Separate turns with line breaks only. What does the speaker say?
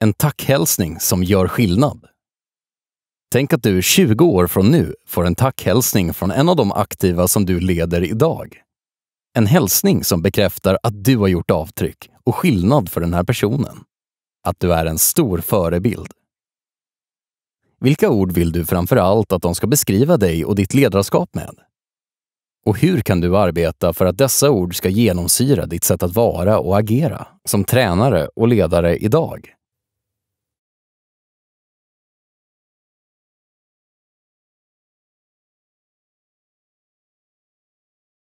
En tackhälsning som gör skillnad. Tänk att du 20 år från nu får en tackhälsning från en av de aktiva som du leder idag. En hälsning som bekräftar att du har gjort avtryck och skillnad för den här personen. Att du är en stor förebild. Vilka ord vill du framför allt att de ska beskriva dig och ditt ledarskap med? Och hur kan du arbeta för att dessa ord ska genomsyra ditt sätt att vara och agera som tränare och ledare idag?